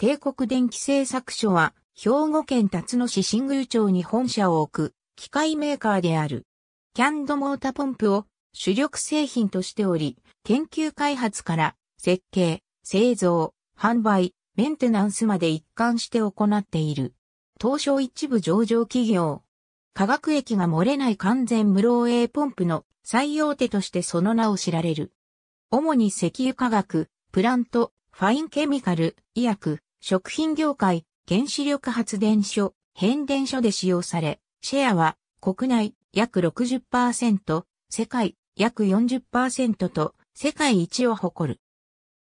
帝国電気製作所は、兵庫県辰野市新宮町に本社を置く、機械メーカーである。キャンドモータポンプを主力製品としており、研究開発から設計、製造、販売、メンテナンスまで一貫して行っている。東証一部上場企業。化学液が漏れない完全無漏 A ポンプの最大手としてその名を知られる。主に石油化学、プラント、ファインケミカル、医薬、食品業界、原子力発電所、変電所で使用され、シェアは国内約60%、世界約40%と世界一を誇る。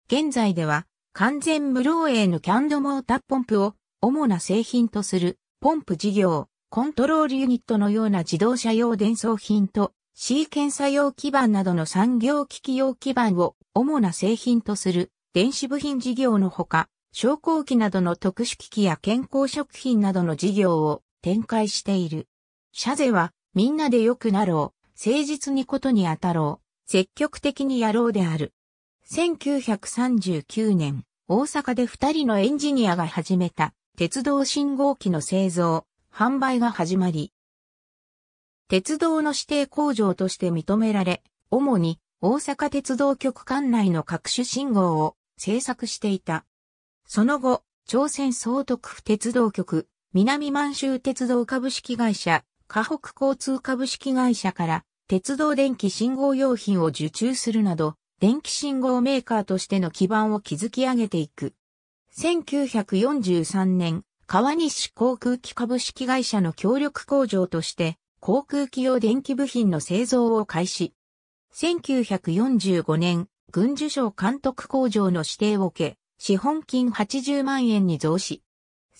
現在では完全無漏洩のキャンドモーターポンプを主な製品とするポンプ事業、コントロールユニットのような自動車用伝送品とシーケンサ用基板などの産業機器用基板を主な製品とする電子部品事業のほか、昇降機などの特殊機器や健康食品などの事業を展開している。社税は、みんなで良くなろう、誠実にことにあたろう、積極的にやろうである。1939年、大阪で二人のエンジニアが始めた、鉄道信号機の製造、販売が始まり、鉄道の指定工場として認められ、主に大阪鉄道局管内の各種信号を制作していた。その後、朝鮮総督府鉄道局、南満州鉄道株式会社、河北交通株式会社から、鉄道電気信号用品を受注するなど、電気信号メーカーとしての基盤を築き上げていく。1943年、川西航空機株式会社の協力工場として、航空機用電気部品の製造を開始。1945年、軍需省監督工場の指定を受け、資本金80万円に増資。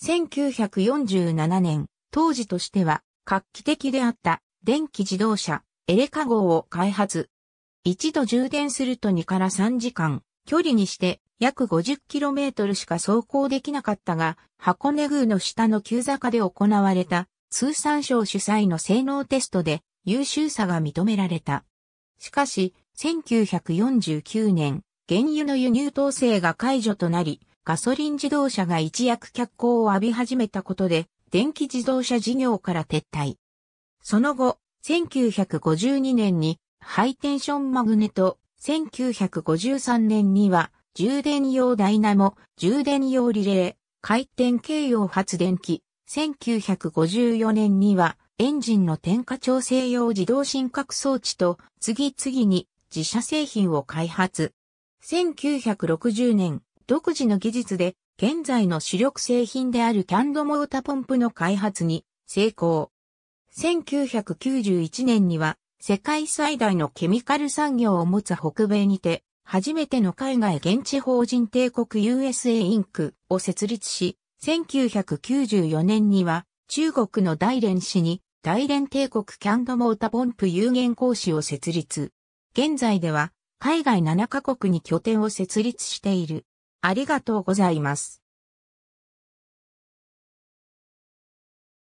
1947年、当時としては画期的であった電気自動車エレカ号を開発。一度充電すると2から3時間、距離にして約 50km しか走行できなかったが、箱根宮の下の急坂で行われた通産省主催の性能テストで優秀さが認められた。しかし、1949年、原油の輸入統制が解除となり、ガソリン自動車が一躍脚光を浴び始めたことで、電気自動車事業から撤退。その後、1952年にハイテンションマグネト、1953年には充電用ダイナモ、充電用リレー、回転軽用発電機、1954年にはエンジンの点火調整用自動進化装置と次々に自社製品を開発。1960年、独自の技術で、現在の主力製品であるキャンドモータポンプの開発に成功。1991年には、世界最大のケミカル産業を持つ北米にて、初めての海外現地法人帝国 USA インクを設立し、1994年には中国の大連市に大連帝国キャンドモータポンプ有限講師を設立。現在では海外7カ国に拠点を設立している。ありがとうございます。